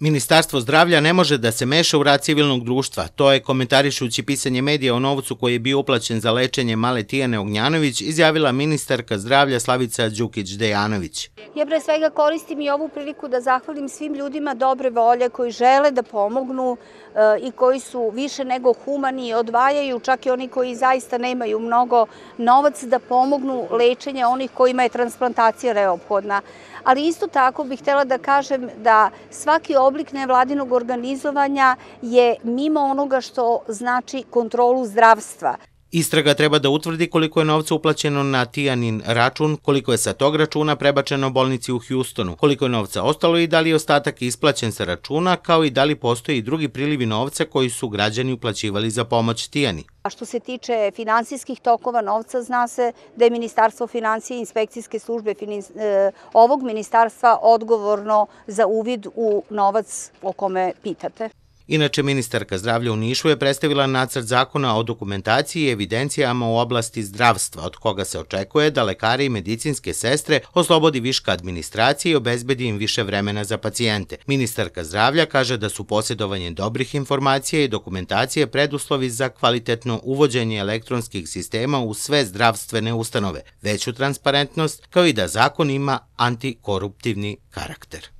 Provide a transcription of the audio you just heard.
Ministarstvo zdravlja ne može da se meša u rad civilnog društva. To je, komentarišući pisanje medija o novcu koji je bio uplaćen za lečenje male Tijane Ognjanović, izjavila ministarka zdravlja Slavica Đukić-Dejanović. Ja pre svega koristim i ovu priliku da zahvalim svim ljudima dobre volje koji žele da pomognu eh, i koji su više nego humani i odvajaju, čak i oni koji zaista nemaju mnogo novac da pomognu lečenje onih kojima je transplantacija neophodna. Ali isto tako bih htela da kažem da svaki oblik nevladinog organizovanja je mimo onoga što znači kontrolu zdravstva. Istraga treba da utvrdi koliko je novca uplaćeno na Tijanin račun, koliko je sa tog računa prebačeno bolnici u Hjustonu, koliko je novca ostalo i da li je ostatak isplaćen sa računa, kao i da li postoje i drugi prilivi novca koji su građani uplaćivali za pomoć Tijani. A što se tiče finansijskih tokova novca, zna se da je Ministarstvo financije i inspekcijske službe e, ovog ministarstva odgovorno za uvid u novac o kome pitate. Inače, ministarka zdravlja u Nišu je predstavila nacrt zakona o dokumentaciji i evidencijama u oblasti zdravstva, od koga se očekuje da lekari i medicinske sestre oslobodi viška administracije i obezbedi im više vremena za pacijente. Ministarka zdravlja kaže da su posjedovanje dobrih informacija i dokumentacije preduslovi za kvalitetno uvođenje elektronskih sistema u sve zdravstvene ustanove, veću transparentnost, kao i da zakon ima antikoruptivni karakter.